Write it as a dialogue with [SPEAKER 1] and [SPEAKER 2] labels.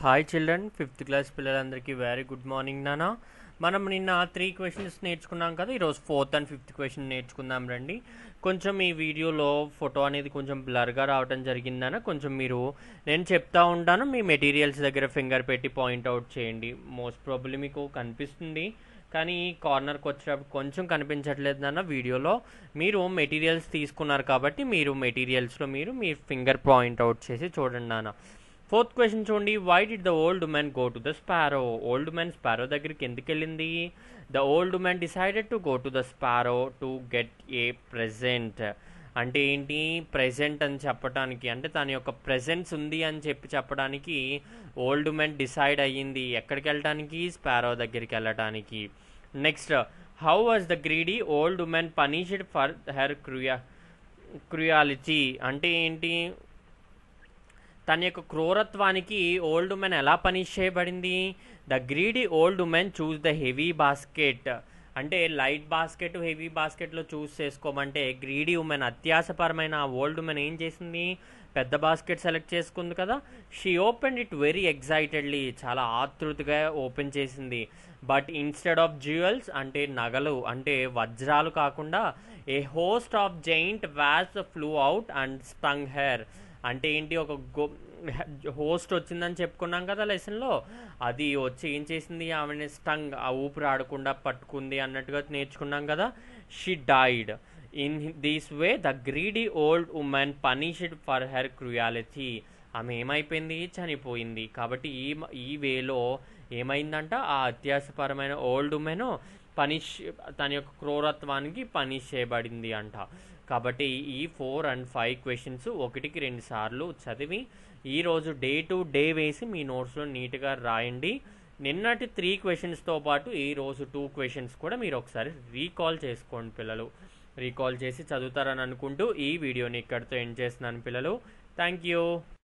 [SPEAKER 1] hi children fifth class పిల్లలందరికీ very good morning నానా మనం నిన్న త్రీ క్వశ్చన్స్ నేర్చుకున్నాం కదా ఈరోజు ఫోర్త్ అండ్ ఫిఫ్త్ క్వశ్చన్ నేర్చుకుందాం రండి కొంచెం ఈ వీడియోలో ఫోటో అనేది కొంచెం బ్లర్గా రావడం జరిగిందన కొంచెం మీరు నేను చెప్తా ఉంటాను మీ మెటీరియల్స్ దగ్గర ఫింగర్ పెట్టి పాయింట్ అవుట్ చేయండి మోస్ట్ ప్రాబ్లీ మీకు కనిపిస్తుంది కానీ ఈ కార్నర్కి వచ్చేటప్పుడు కొంచెం కనిపించట్లేదు అన్న వీడియోలో మీరు మెటీరియల్స్ తీసుకున్నారు కాబట్టి మీరు మెటీరియల్స్లో మీరు మీ ఫింగర్ పాయింట్ అవుట్ చేసి చూడండి నాన్న ఫోర్త్ క్వశ్చన్ చూడండి why did the old woman go to the sparrow old men sparrow దగ్గరికి ఎందుకు వెళ్ళింది the old woman decided to go to the sparrow to get a present అంటే ఏంటి ప్రెజెంట్ అని చెప్పడానికి అంటే తన యొక్క ప్రెజెన్స్ ఉంది అని చెప్పి చెప్పడానికి ఓల్డ్ ఉమెన్ డిసైడ్ అయ్యింది ఎక్కడికి వెళ్ళటానికి స్పారో దగ్గరికి వెళ్ళటానికి next how was the greedy old woman punished for her క్రియా క్రియాలిటీ అంటే ఏంటి తన యొక్క క్రూరత్వానికి ఓల్డ్ ఉమెన్ ఎలా పనిష్ చేయబడింది the greedy old woman chose the heavy basket అంటే లైట్ బాస్కెట్ హెవీ బాస్కెట్లో చూస్ చేసుకోమంటే గ్రీడీ ఉమెన్ అత్యాసపరమైన ఆ ఓల్డ్ ఉమెన్ ఏం చేసింది పెద్ద బాస్కెట్ సెలెక్ట్ చేసుకుంది కదా she open it very excitedly చాలా ఆతృతగా ఓపెన్ చేసింది బట్ ఇన్స్టెడ్ ఆఫ్ జ్యువెల్స్ అంటే నగలు అంటే వజ్రాలు కాకుండా ఏ హోస్ట్ ఆఫ్ జైంట్ వ్యాస్ flew out and stung her అంటే ఏంటి ఒక గో హోస్ట్ వచ్చిందని చెప్పుకున్నాం కదా లెసన్లో అది వచ్చి ఏం చేసింది ఆమెని స్టంగ్ ఆ ఊపిరి ఆడకుండా పట్టుకుంది అన్నట్టుగా నేర్చుకున్నాం కదా she died in this way the greedy old woman punished for her cruelty ఆమె ఏమైపోయింది చనిపోయింది కాబట్టి ఈ ఈ వేలో ఏమైందంట ఆ అత్యాసపరమైన ఓల్డ్ ఉమెన్ పనిష్ తన యొక్క క్రూరత్వానికి పనిష్ చేయబడింది అంట కాబట్టి ఈ ఫోర్ అండ్ ఫైవ్ క్వశ్చన్స్ ఒకటికి రెండు సార్లు చదివి ఈరోజు డే టు డే వేసి మీ నోట్స్లో నీట్గా రాయండి నిన్నటి త్రీ క్వశ్చన్స్తో పాటు ఈరోజు టూ క్వశ్చన్స్ కూడా మీరు ఒకసారి రీకాల్ చేసుకోండి పిల్లలు రీకాల్ చేసి చదువుతారని అనుకుంటూ ఈ వీడియోని ఇక్కడితో ఎండ్ చేస్తున్నాను పిల్లలు థ్యాంక్ యూ